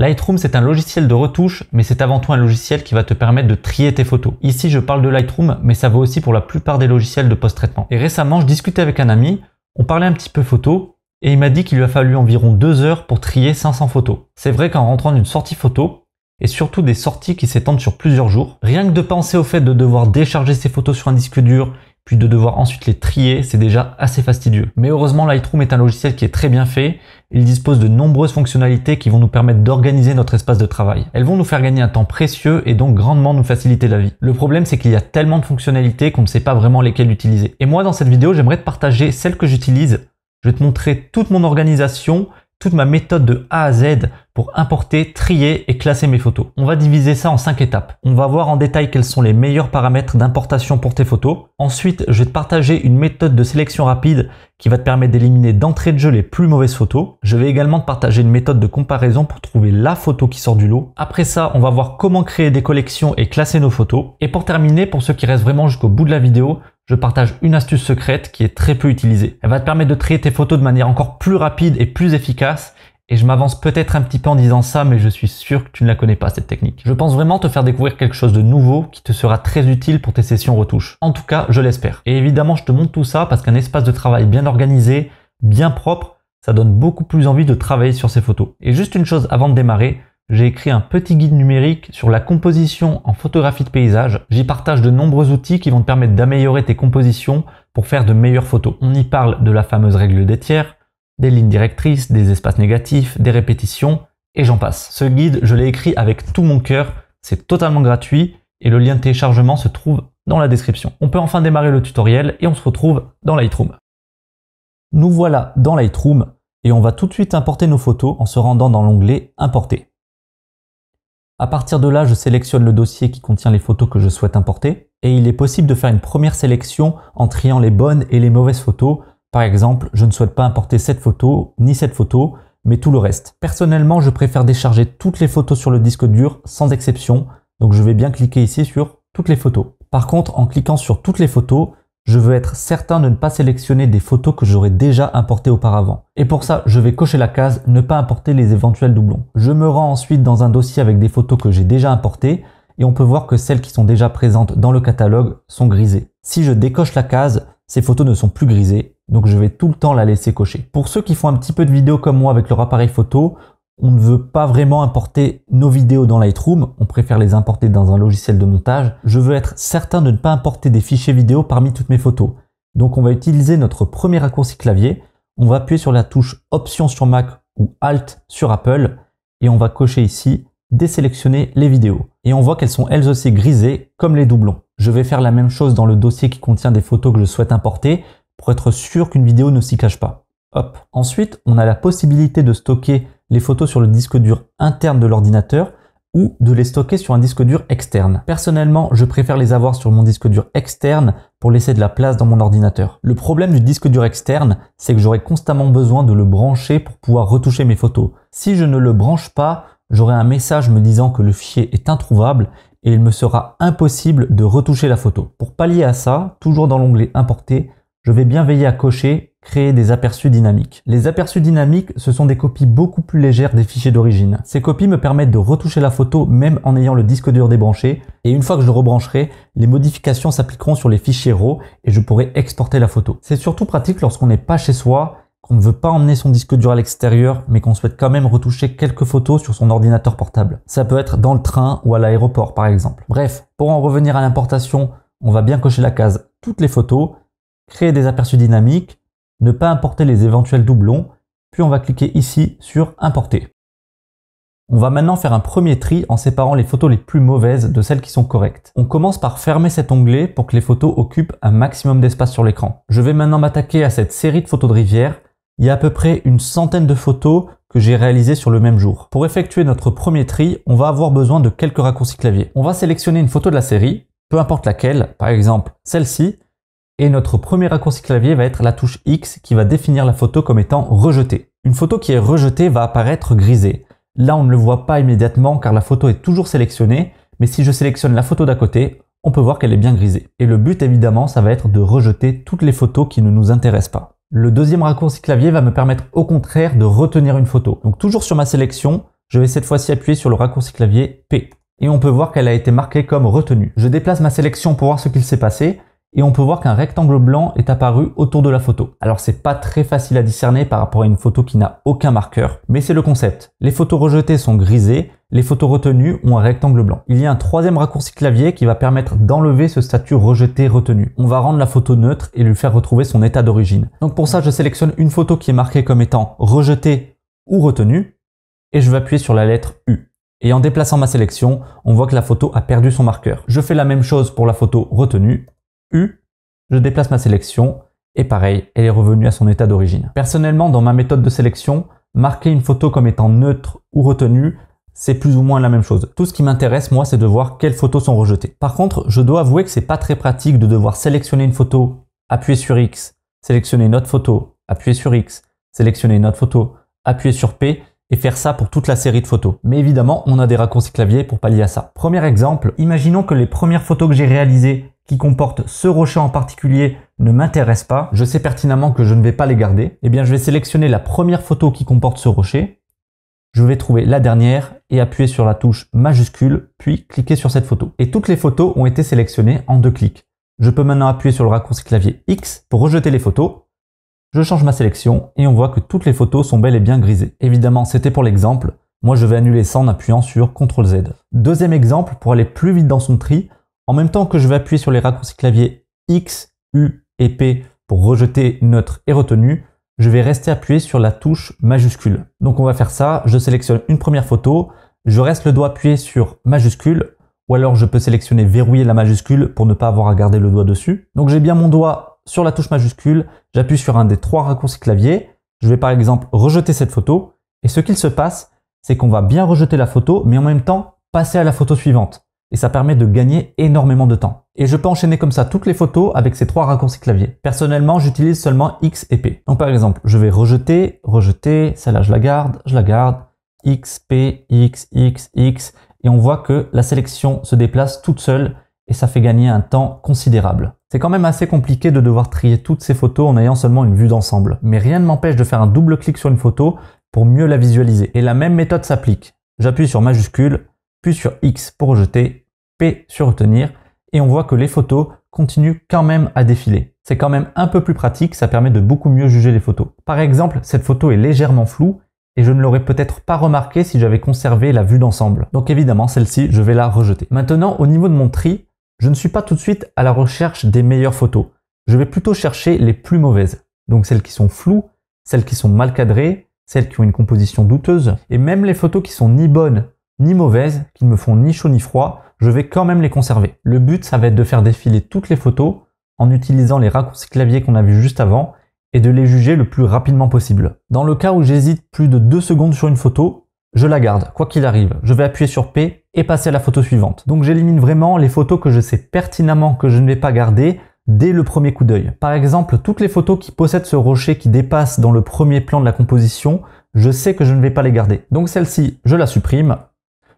Lightroom, c'est un logiciel de retouche, mais c'est avant tout un logiciel qui va te permettre de trier tes photos. Ici, je parle de Lightroom, mais ça vaut aussi pour la plupart des logiciels de post-traitement. Et récemment, je discutais avec un ami, on parlait un petit peu photo, et il m'a dit qu'il lui a fallu environ deux heures pour trier 500 photos. C'est vrai qu'en rentrant d'une sortie photo, et surtout des sorties qui s'étendent sur plusieurs jours, rien que de penser au fait de devoir décharger ses photos sur un disque dur, puis de devoir ensuite les trier, c'est déjà assez fastidieux. Mais heureusement, Lightroom est un logiciel qui est très bien fait. Il dispose de nombreuses fonctionnalités qui vont nous permettre d'organiser notre espace de travail. Elles vont nous faire gagner un temps précieux et donc grandement nous faciliter la vie. Le problème, c'est qu'il y a tellement de fonctionnalités qu'on ne sait pas vraiment lesquelles utiliser. Et moi, dans cette vidéo, j'aimerais te partager celles que j'utilise. Je vais te montrer toute mon organisation toute ma méthode de A à Z pour importer, trier et classer mes photos. On va diviser ça en 5 étapes. On va voir en détail quels sont les meilleurs paramètres d'importation pour tes photos. Ensuite, je vais te partager une méthode de sélection rapide qui va te permettre d'éliminer d'entrée de jeu les plus mauvaises photos. Je vais également te partager une méthode de comparaison pour trouver la photo qui sort du lot. Après ça, on va voir comment créer des collections et classer nos photos. Et pour terminer, pour ceux qui restent vraiment jusqu'au bout de la vidéo, je partage une astuce secrète qui est très peu utilisée. Elle va te permettre de trier tes photos de manière encore plus rapide et plus efficace. Et je m'avance peut-être un petit peu en disant ça, mais je suis sûr que tu ne la connais pas, cette technique. Je pense vraiment te faire découvrir quelque chose de nouveau qui te sera très utile pour tes sessions retouches. En tout cas, je l'espère. Et évidemment, je te montre tout ça parce qu'un espace de travail bien organisé, bien propre, ça donne beaucoup plus envie de travailler sur ces photos. Et juste une chose avant de démarrer, j'ai écrit un petit guide numérique sur la composition en photographie de paysage. J'y partage de nombreux outils qui vont te permettre d'améliorer tes compositions pour faire de meilleures photos. On y parle de la fameuse règle des tiers, des lignes directrices, des espaces négatifs, des répétitions, et j'en passe. Ce guide, je l'ai écrit avec tout mon cœur, c'est totalement gratuit, et le lien de téléchargement se trouve dans la description. On peut enfin démarrer le tutoriel et on se retrouve dans Lightroom. Nous voilà dans Lightroom et on va tout de suite importer nos photos en se rendant dans l'onglet Importer. À partir de là, je sélectionne le dossier qui contient les photos que je souhaite importer et il est possible de faire une première sélection en triant les bonnes et les mauvaises photos. Par exemple, je ne souhaite pas importer cette photo ni cette photo, mais tout le reste. Personnellement, je préfère décharger toutes les photos sur le disque dur sans exception, donc je vais bien cliquer ici sur toutes les photos. Par contre, en cliquant sur toutes les photos, je veux être certain de ne pas sélectionner des photos que j'aurais déjà importées auparavant. Et pour ça, je vais cocher la case ne pas importer les éventuels doublons. Je me rends ensuite dans un dossier avec des photos que j'ai déjà importées et on peut voir que celles qui sont déjà présentes dans le catalogue sont grisées. Si je décoche la case, ces photos ne sont plus grisées, donc je vais tout le temps la laisser cocher. Pour ceux qui font un petit peu de vidéo comme moi avec leur appareil photo, on ne veut pas vraiment importer nos vidéos dans Lightroom, on préfère les importer dans un logiciel de montage. Je veux être certain de ne pas importer des fichiers vidéo parmi toutes mes photos. Donc on va utiliser notre premier raccourci clavier, on va appuyer sur la touche Option sur Mac ou Alt sur Apple et on va cocher ici désélectionner les vidéos. Et on voit qu'elles sont elles aussi grisées comme les doublons. Je vais faire la même chose dans le dossier qui contient des photos que je souhaite importer pour être sûr qu'une vidéo ne s'y cache pas. Hop. Ensuite, on a la possibilité de stocker les photos sur le disque dur interne de l'ordinateur ou de les stocker sur un disque dur externe. Personnellement, je préfère les avoir sur mon disque dur externe pour laisser de la place dans mon ordinateur. Le problème du disque dur externe, c'est que j'aurai constamment besoin de le brancher pour pouvoir retoucher mes photos. Si je ne le branche pas, j'aurai un message me disant que le fichier est introuvable et il me sera impossible de retoucher la photo. Pour pallier à ça, toujours dans l'onglet Importer, je vais bien veiller à cocher créer des aperçus dynamiques. Les aperçus dynamiques, ce sont des copies beaucoup plus légères des fichiers d'origine. Ces copies me permettent de retoucher la photo même en ayant le disque dur débranché, et une fois que je le rebrancherai, les modifications s'appliqueront sur les fichiers RAW et je pourrai exporter la photo. C'est surtout pratique lorsqu'on n'est pas chez soi, qu'on ne veut pas emmener son disque dur à l'extérieur, mais qu'on souhaite quand même retoucher quelques photos sur son ordinateur portable. Ça peut être dans le train ou à l'aéroport par exemple. Bref, pour en revenir à l'importation, on va bien cocher la case toutes les photos, créer des aperçus dynamiques, ne pas importer les éventuels doublons, puis on va cliquer ici sur Importer. On va maintenant faire un premier tri en séparant les photos les plus mauvaises de celles qui sont correctes. On commence par fermer cet onglet pour que les photos occupent un maximum d'espace sur l'écran. Je vais maintenant m'attaquer à cette série de photos de rivière. Il y a à peu près une centaine de photos que j'ai réalisées sur le même jour. Pour effectuer notre premier tri, on va avoir besoin de quelques raccourcis clavier. On va sélectionner une photo de la série, peu importe laquelle, par exemple celle-ci, et notre premier raccourci clavier va être la touche X qui va définir la photo comme étant rejetée. Une photo qui est rejetée va apparaître grisée. Là, on ne le voit pas immédiatement car la photo est toujours sélectionnée, mais si je sélectionne la photo d'à côté, on peut voir qu'elle est bien grisée. Et le but évidemment, ça va être de rejeter toutes les photos qui ne nous intéressent pas. Le deuxième raccourci clavier va me permettre au contraire de retenir une photo. Donc toujours sur ma sélection, je vais cette fois-ci appuyer sur le raccourci clavier P. Et on peut voir qu'elle a été marquée comme retenue. Je déplace ma sélection pour voir ce qu'il s'est passé, et on peut voir qu'un rectangle blanc est apparu autour de la photo. Alors c'est pas très facile à discerner par rapport à une photo qui n'a aucun marqueur, mais c'est le concept. Les photos rejetées sont grisées, les photos retenues ont un rectangle blanc. Il y a un troisième raccourci clavier qui va permettre d'enlever ce statut rejeté-retenu. On va rendre la photo neutre et lui faire retrouver son état d'origine. Donc pour ça, je sélectionne une photo qui est marquée comme étant rejetée ou retenue, et je vais appuyer sur la lettre U. Et en déplaçant ma sélection, on voit que la photo a perdu son marqueur. Je fais la même chose pour la photo retenue U, je déplace ma sélection et pareil, elle est revenue à son état d'origine. Personnellement, dans ma méthode de sélection, marquer une photo comme étant neutre ou retenue, c'est plus ou moins la même chose. Tout ce qui m'intéresse, moi, c'est de voir quelles photos sont rejetées. Par contre, je dois avouer que c'est pas très pratique de devoir sélectionner une photo, appuyer sur X, sélectionner une autre photo, appuyer sur X, sélectionner une autre photo, appuyer sur P et faire ça pour toute la série de photos. Mais évidemment, on a des raccourcis clavier pour pallier à ça. Premier exemple, imaginons que les premières photos que j'ai réalisées qui comporte ce rocher en particulier ne m'intéresse pas, je sais pertinemment que je ne vais pas les garder, eh bien je vais sélectionner la première photo qui comporte ce rocher, je vais trouver la dernière et appuyer sur la touche majuscule, puis cliquer sur cette photo. Et toutes les photos ont été sélectionnées en deux clics. Je peux maintenant appuyer sur le raccourci clavier X pour rejeter les photos. Je change ma sélection et on voit que toutes les photos sont belles et bien grisées. Évidemment, c'était pour l'exemple. Moi, je vais annuler ça en appuyant sur CTRL Z. Deuxième exemple, pour aller plus vite dans son tri, en même temps que je vais appuyer sur les raccourcis clavier X, U et P pour rejeter neutre et retenu, je vais rester appuyé sur la touche majuscule. Donc on va faire ça, je sélectionne une première photo, je reste le doigt appuyé sur majuscule, ou alors je peux sélectionner verrouiller la majuscule pour ne pas avoir à garder le doigt dessus. Donc j'ai bien mon doigt sur la touche majuscule, j'appuie sur un des trois raccourcis clavier, je vais par exemple rejeter cette photo, et ce qu'il se passe, c'est qu'on va bien rejeter la photo, mais en même temps passer à la photo suivante et ça permet de gagner énormément de temps. Et je peux enchaîner comme ça toutes les photos avec ces trois raccourcis clavier. Personnellement, j'utilise seulement X et P. Donc par exemple, je vais rejeter, rejeter, celle-là je la garde, je la garde, X, P, X, X, X, et on voit que la sélection se déplace toute seule et ça fait gagner un temps considérable. C'est quand même assez compliqué de devoir trier toutes ces photos en ayant seulement une vue d'ensemble, mais rien ne m'empêche de faire un double clic sur une photo pour mieux la visualiser. Et la même méthode s'applique. J'appuie sur majuscule, puis sur X pour rejeter, P sur retenir, et on voit que les photos continuent quand même à défiler. C'est quand même un peu plus pratique, ça permet de beaucoup mieux juger les photos. Par exemple, cette photo est légèrement floue et je ne l'aurais peut-être pas remarqué si j'avais conservé la vue d'ensemble. Donc évidemment, celle-ci, je vais la rejeter. Maintenant, au niveau de mon tri, je ne suis pas tout de suite à la recherche des meilleures photos. Je vais plutôt chercher les plus mauvaises. Donc celles qui sont floues, celles qui sont mal cadrées, celles qui ont une composition douteuse, et même les photos qui sont ni bonnes ni mauvaises, qui ne me font ni chaud ni froid, je vais quand même les conserver. Le but, ça va être de faire défiler toutes les photos en utilisant les raccourcis clavier qu'on a vu juste avant et de les juger le plus rapidement possible. Dans le cas où j'hésite plus de 2 secondes sur une photo, je la garde, quoi qu'il arrive. Je vais appuyer sur P et passer à la photo suivante. Donc j'élimine vraiment les photos que je sais pertinemment que je ne vais pas garder dès le premier coup d'œil. Par exemple, toutes les photos qui possèdent ce rocher qui dépasse dans le premier plan de la composition, je sais que je ne vais pas les garder. Donc celle-ci, je la supprime,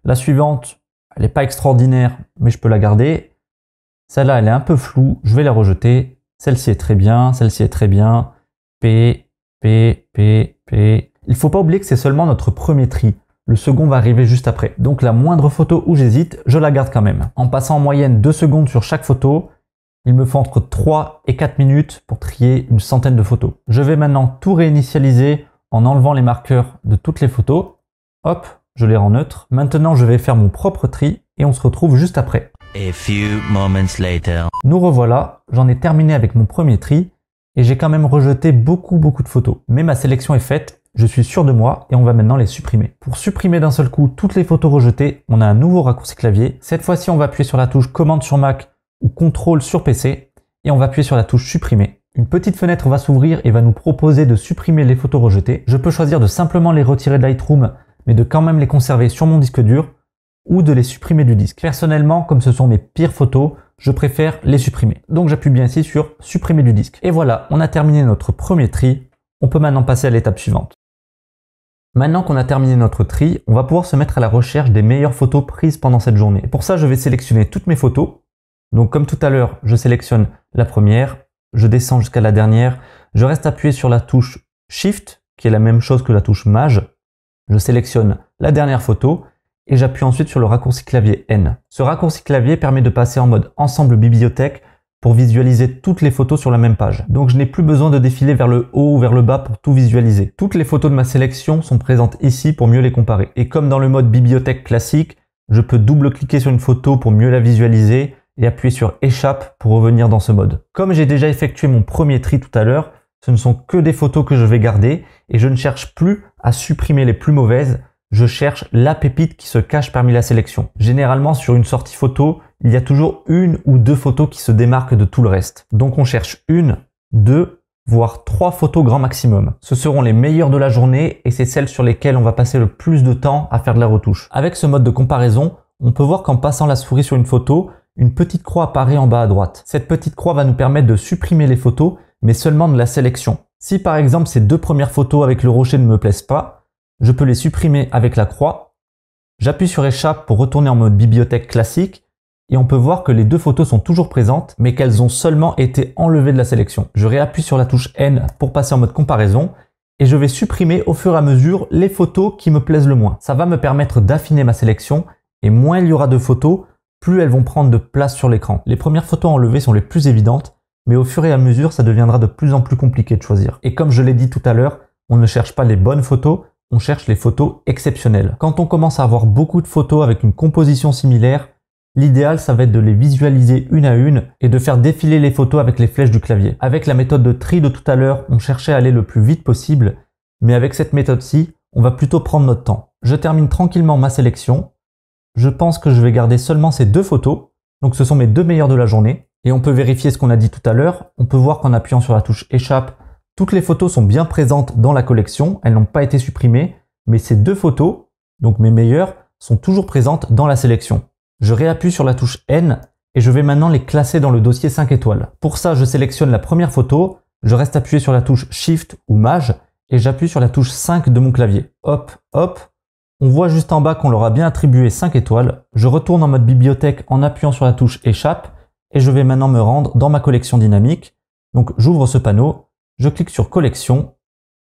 la suivante, elle n'est pas extraordinaire, mais je peux la garder. Celle-là, elle est un peu floue, je vais la rejeter. Celle-ci est très bien, celle-ci est très bien. P, P, P, P. Il faut pas oublier que c'est seulement notre premier tri. Le second va arriver juste après. Donc la moindre photo où j'hésite, je la garde quand même. En passant en moyenne 2 secondes sur chaque photo, il me faut entre 3 et 4 minutes pour trier une centaine de photos. Je vais maintenant tout réinitialiser en enlevant les marqueurs de toutes les photos. Hop, je les rends neutre Maintenant, je vais faire mon propre tri et on se retrouve juste après. Nous revoilà, j'en ai terminé avec mon premier tri et j'ai quand même rejeté beaucoup beaucoup de photos. Mais ma sélection est faite, je suis sûr de moi et on va maintenant les supprimer. Pour supprimer d'un seul coup toutes les photos rejetées, on a un nouveau raccourci clavier. Cette fois-ci, on va appuyer sur la touche commande sur Mac ou contrôle sur PC et on va appuyer sur la touche supprimer. Une petite fenêtre va s'ouvrir et va nous proposer de supprimer les photos rejetées. Je peux choisir de simplement les retirer de Lightroom mais de quand même les conserver sur mon disque dur ou de les supprimer du disque. Personnellement, comme ce sont mes pires photos, je préfère les supprimer. Donc j'appuie bien ici sur supprimer du disque. Et voilà, on a terminé notre premier tri. On peut maintenant passer à l'étape suivante. Maintenant qu'on a terminé notre tri, on va pouvoir se mettre à la recherche des meilleures photos prises pendant cette journée. pour ça, je vais sélectionner toutes mes photos. Donc comme tout à l'heure, je sélectionne la première, je descends jusqu'à la dernière, je reste appuyé sur la touche Shift, qui est la même chose que la touche Mage. Je sélectionne la dernière photo et j'appuie ensuite sur le raccourci clavier N. Ce raccourci clavier permet de passer en mode ensemble bibliothèque pour visualiser toutes les photos sur la même page. Donc je n'ai plus besoin de défiler vers le haut ou vers le bas pour tout visualiser. Toutes les photos de ma sélection sont présentes ici pour mieux les comparer. Et comme dans le mode bibliothèque classique, je peux double-cliquer sur une photo pour mieux la visualiser et appuyer sur échappe pour revenir dans ce mode. Comme j'ai déjà effectué mon premier tri tout à l'heure, ce ne sont que des photos que je vais garder et je ne cherche plus à supprimer les plus mauvaises, je cherche la pépite qui se cache parmi la sélection. Généralement sur une sortie photo, il y a toujours une ou deux photos qui se démarquent de tout le reste. Donc on cherche une, deux, voire trois photos grand maximum. Ce seront les meilleures de la journée et c'est celles sur lesquelles on va passer le plus de temps à faire de la retouche. Avec ce mode de comparaison, on peut voir qu'en passant la souris sur une photo, une petite croix apparaît en bas à droite. Cette petite croix va nous permettre de supprimer les photos mais seulement de la sélection. Si par exemple ces deux premières photos avec le rocher ne me plaisent pas, je peux les supprimer avec la croix, j'appuie sur échappe pour retourner en mode bibliothèque classique, et on peut voir que les deux photos sont toujours présentes, mais qu'elles ont seulement été enlevées de la sélection. Je réappuie sur la touche N pour passer en mode comparaison, et je vais supprimer au fur et à mesure les photos qui me plaisent le moins. Ça va me permettre d'affiner ma sélection, et moins il y aura de photos, plus elles vont prendre de place sur l'écran. Les premières photos enlevées sont les plus évidentes, mais au fur et à mesure, ça deviendra de plus en plus compliqué de choisir. Et comme je l'ai dit tout à l'heure, on ne cherche pas les bonnes photos, on cherche les photos exceptionnelles. Quand on commence à avoir beaucoup de photos avec une composition similaire, l'idéal ça va être de les visualiser une à une et de faire défiler les photos avec les flèches du clavier. Avec la méthode de tri de tout à l'heure, on cherchait à aller le plus vite possible, mais avec cette méthode-ci, on va plutôt prendre notre temps. Je termine tranquillement ma sélection. Je pense que je vais garder seulement ces deux photos, donc ce sont mes deux meilleures de la journée. Et on peut vérifier ce qu'on a dit tout à l'heure. On peut voir qu'en appuyant sur la touche échappe, toutes les photos sont bien présentes dans la collection. Elles n'ont pas été supprimées, mais ces deux photos, donc mes meilleures, sont toujours présentes dans la sélection. Je réappuie sur la touche N et je vais maintenant les classer dans le dossier 5 étoiles. Pour ça, je sélectionne la première photo, je reste appuyé sur la touche Shift ou Maj et j'appuie sur la touche 5 de mon clavier. Hop, hop. On voit juste en bas qu'on leur a bien attribué 5 étoiles. Je retourne en mode bibliothèque en appuyant sur la touche échappe et je vais maintenant me rendre dans ma collection dynamique. Donc j'ouvre ce panneau, je clique sur collection,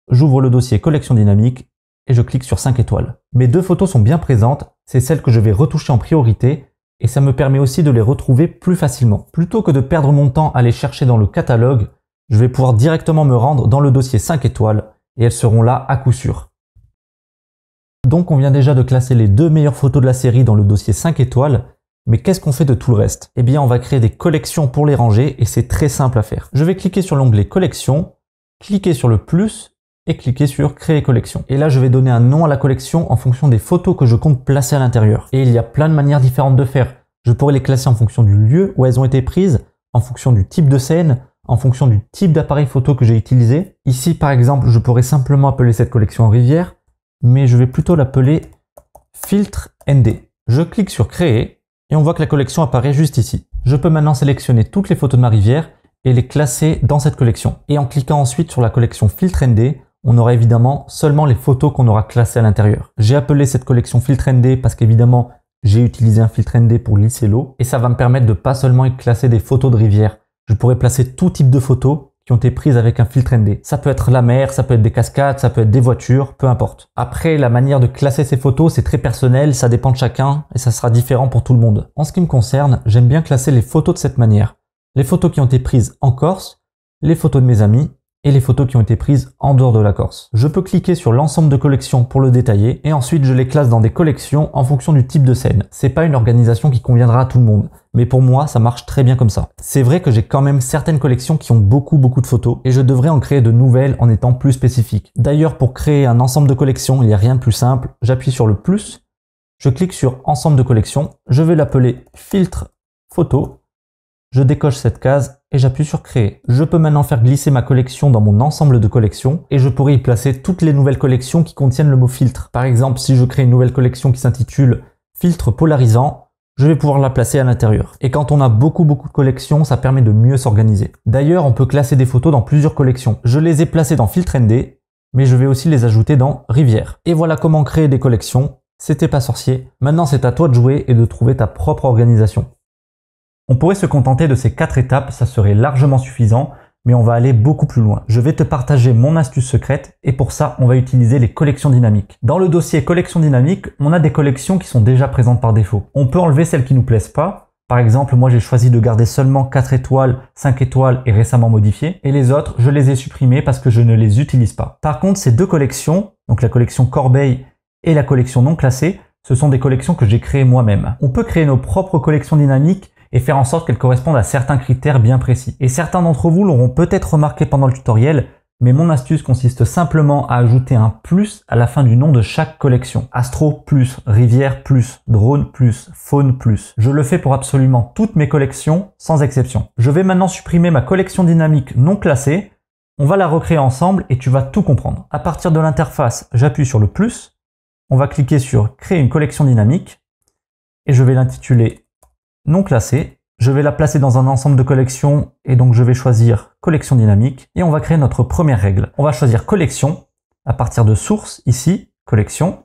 j'ouvre le dossier collection dynamique et je clique sur 5 étoiles. Mes deux photos sont bien présentes, c'est celles que je vais retoucher en priorité et ça me permet aussi de les retrouver plus facilement. Plutôt que de perdre mon temps à les chercher dans le catalogue, je vais pouvoir directement me rendre dans le dossier 5 étoiles et elles seront là à coup sûr. Donc on vient déjà de classer les deux meilleures photos de la série dans le dossier 5 étoiles mais qu'est-ce qu'on fait de tout le reste Eh bien, on va créer des collections pour les ranger et c'est très simple à faire. Je vais cliquer sur l'onglet collection, cliquer sur le plus et cliquer sur créer collection. Et là, je vais donner un nom à la collection en fonction des photos que je compte placer à l'intérieur. Et il y a plein de manières différentes de faire. Je pourrais les classer en fonction du lieu où elles ont été prises, en fonction du type de scène, en fonction du type d'appareil photo que j'ai utilisé. Ici, par exemple, je pourrais simplement appeler cette collection rivière, mais je vais plutôt l'appeler filtre ND. Je clique sur créer et on voit que la collection apparaît juste ici. Je peux maintenant sélectionner toutes les photos de ma rivière et les classer dans cette collection. Et en cliquant ensuite sur la collection Filtre ND, on aura évidemment seulement les photos qu'on aura classées à l'intérieur. J'ai appelé cette collection Filtre ND parce qu'évidemment, j'ai utilisé un filtre ND pour lisser l'eau et ça va me permettre de pas seulement classer des photos de rivière. Je pourrais placer tout type de photos qui ont été prises avec un filtre ND. Ça peut être la mer, ça peut être des cascades, ça peut être des voitures, peu importe. Après, la manière de classer ces photos, c'est très personnel, ça dépend de chacun et ça sera différent pour tout le monde. En ce qui me concerne, j'aime bien classer les photos de cette manière. Les photos qui ont été prises en Corse, les photos de mes amis et les photos qui ont été prises en dehors de la Corse. Je peux cliquer sur l'ensemble de collections pour le détailler et ensuite je les classe dans des collections en fonction du type de scène. C'est pas une organisation qui conviendra à tout le monde, mais pour moi ça marche très bien comme ça. C'est vrai que j'ai quand même certaines collections qui ont beaucoup beaucoup de photos et je devrais en créer de nouvelles en étant plus spécifique. D'ailleurs pour créer un ensemble de collections, il n'y a rien de plus simple, j'appuie sur le plus, je clique sur ensemble de collections, je vais l'appeler filtre photo je décoche cette case et j'appuie sur créer. Je peux maintenant faire glisser ma collection dans mon ensemble de collections et je pourrais y placer toutes les nouvelles collections qui contiennent le mot filtre. Par exemple, si je crée une nouvelle collection qui s'intitule filtre polarisant, je vais pouvoir la placer à l'intérieur. Et quand on a beaucoup beaucoup de collections, ça permet de mieux s'organiser. D'ailleurs, on peut classer des photos dans plusieurs collections. Je les ai placées dans Filtre ND, mais je vais aussi les ajouter dans Rivière. Et voilà comment créer des collections. C'était pas sorcier. Maintenant, c'est à toi de jouer et de trouver ta propre organisation. On pourrait se contenter de ces quatre étapes, ça serait largement suffisant, mais on va aller beaucoup plus loin. Je vais te partager mon astuce secrète et pour ça, on va utiliser les collections dynamiques. Dans le dossier collections dynamiques, on a des collections qui sont déjà présentes par défaut. On peut enlever celles qui nous plaisent pas. Par exemple, moi j'ai choisi de garder seulement 4 étoiles, 5 étoiles et récemment modifiées, et les autres, je les ai supprimées parce que je ne les utilise pas. Par contre, ces deux collections, donc la collection corbeille et la collection non classée, ce sont des collections que j'ai créées moi-même. On peut créer nos propres collections dynamiques et faire en sorte qu'elles correspondent à certains critères bien précis. Et certains d'entre vous l'auront peut-être remarqué pendant le tutoriel, mais mon astuce consiste simplement à ajouter un plus à la fin du nom de chaque collection. Astro plus, rivière plus, drone plus, faune plus. Je le fais pour absolument toutes mes collections, sans exception. Je vais maintenant supprimer ma collection dynamique non classée. On va la recréer ensemble et tu vas tout comprendre. À partir de l'interface, j'appuie sur le plus. On va cliquer sur créer une collection dynamique et je vais l'intituler non classée. Je vais la placer dans un ensemble de collections et donc je vais choisir collection dynamique et on va créer notre première règle. On va choisir collection à partir de source ici, collection.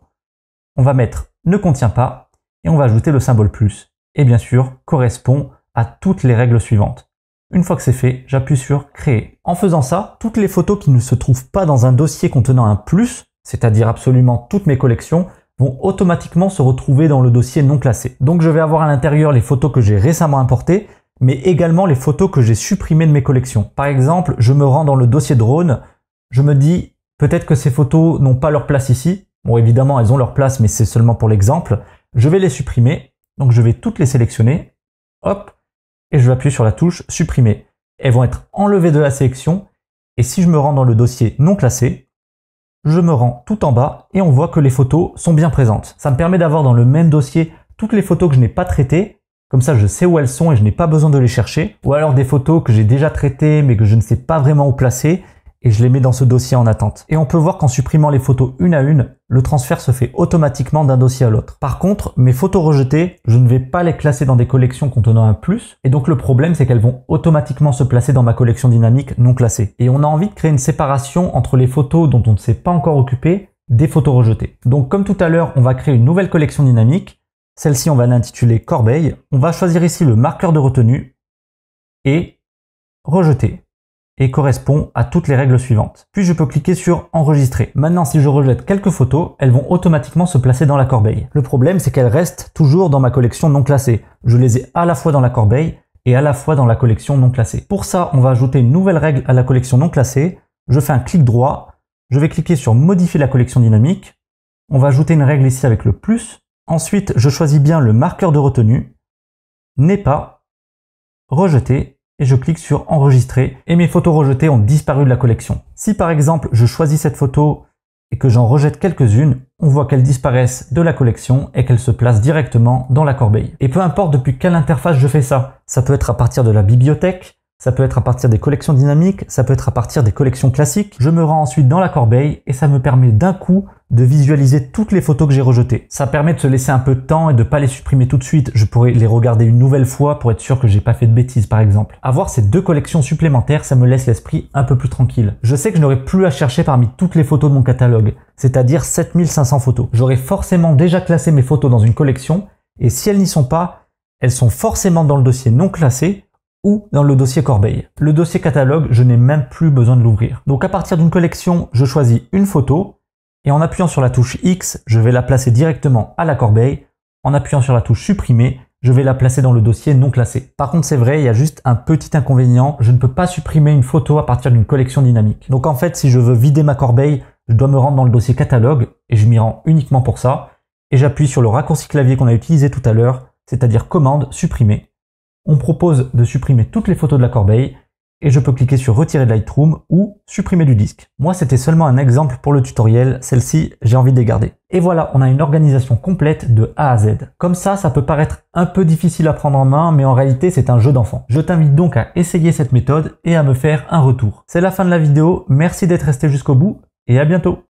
On va mettre ne contient pas et on va ajouter le symbole plus et bien sûr correspond à toutes les règles suivantes. Une fois que c'est fait, j'appuie sur créer. En faisant ça, toutes les photos qui ne se trouvent pas dans un dossier contenant un plus, c'est-à-dire absolument toutes mes collections, vont automatiquement se retrouver dans le dossier non classé. Donc je vais avoir à l'intérieur les photos que j'ai récemment importées, mais également les photos que j'ai supprimées de mes collections. Par exemple, je me rends dans le dossier drone, je me dis peut-être que ces photos n'ont pas leur place ici. Bon, évidemment, elles ont leur place, mais c'est seulement pour l'exemple. Je vais les supprimer, donc je vais toutes les sélectionner, hop, et je vais appuyer sur la touche supprimer. Elles vont être enlevées de la sélection, et si je me rends dans le dossier non classé, je me rends tout en bas et on voit que les photos sont bien présentes. Ça me permet d'avoir dans le même dossier toutes les photos que je n'ai pas traitées. Comme ça, je sais où elles sont et je n'ai pas besoin de les chercher. Ou alors des photos que j'ai déjà traitées mais que je ne sais pas vraiment où placer et je les mets dans ce dossier en attente. Et on peut voir qu'en supprimant les photos une à une, le transfert se fait automatiquement d'un dossier à l'autre. Par contre, mes photos rejetées, je ne vais pas les classer dans des collections contenant un plus, et donc le problème c'est qu'elles vont automatiquement se placer dans ma collection dynamique non classée. Et on a envie de créer une séparation entre les photos dont on ne s'est pas encore occupé des photos rejetées. Donc comme tout à l'heure, on va créer une nouvelle collection dynamique, celle-ci on va l'intituler Corbeille, on va choisir ici le marqueur de retenue, et rejeter et correspond à toutes les règles suivantes. Puis je peux cliquer sur enregistrer. Maintenant si je rejette quelques photos, elles vont automatiquement se placer dans la corbeille. Le problème c'est qu'elles restent toujours dans ma collection non classée. Je les ai à la fois dans la corbeille et à la fois dans la collection non classée. Pour ça, on va ajouter une nouvelle règle à la collection non classée. Je fais un clic droit, je vais cliquer sur modifier la collection dynamique. On va ajouter une règle ici avec le plus. Ensuite, je choisis bien le marqueur de retenue, n'est pas, rejeté et je clique sur enregistrer et mes photos rejetées ont disparu de la collection. Si par exemple je choisis cette photo et que j'en rejette quelques-unes, on voit qu'elles disparaissent de la collection et qu'elles se placent directement dans la corbeille. Et peu importe depuis quelle interface je fais ça, ça peut être à partir de la bibliothèque, ça peut être à partir des collections dynamiques, ça peut être à partir des collections classiques. Je me rends ensuite dans la corbeille et ça me permet d'un coup de visualiser toutes les photos que j'ai rejetées. Ça permet de se laisser un peu de temps et de pas les supprimer tout de suite. Je pourrais les regarder une nouvelle fois pour être sûr que j'ai pas fait de bêtises par exemple. Avoir ces deux collections supplémentaires, ça me laisse l'esprit un peu plus tranquille. Je sais que je n'aurai plus à chercher parmi toutes les photos de mon catalogue, c'est-à-dire 7500 photos. J'aurais forcément déjà classé mes photos dans une collection et si elles n'y sont pas, elles sont forcément dans le dossier non classé ou dans le dossier corbeille. Le dossier catalogue, je n'ai même plus besoin de l'ouvrir. Donc à partir d'une collection, je choisis une photo et en appuyant sur la touche X, je vais la placer directement à la corbeille. En appuyant sur la touche supprimer, je vais la placer dans le dossier non classé. Par contre, c'est vrai, il y a juste un petit inconvénient, je ne peux pas supprimer une photo à partir d'une collection dynamique. Donc en fait, si je veux vider ma corbeille, je dois me rendre dans le dossier catalogue et je m'y rends uniquement pour ça et j'appuie sur le raccourci clavier qu'on a utilisé tout à l'heure, c'est-à-dire commande supprimer on propose de supprimer toutes les photos de la corbeille et je peux cliquer sur retirer de Lightroom ou supprimer du disque. Moi c'était seulement un exemple pour le tutoriel, celle-ci j'ai envie de les garder. Et voilà, on a une organisation complète de A à Z. Comme ça, ça peut paraître un peu difficile à prendre en main, mais en réalité c'est un jeu d'enfant. Je t'invite donc à essayer cette méthode et à me faire un retour. C'est la fin de la vidéo, merci d'être resté jusqu'au bout et à bientôt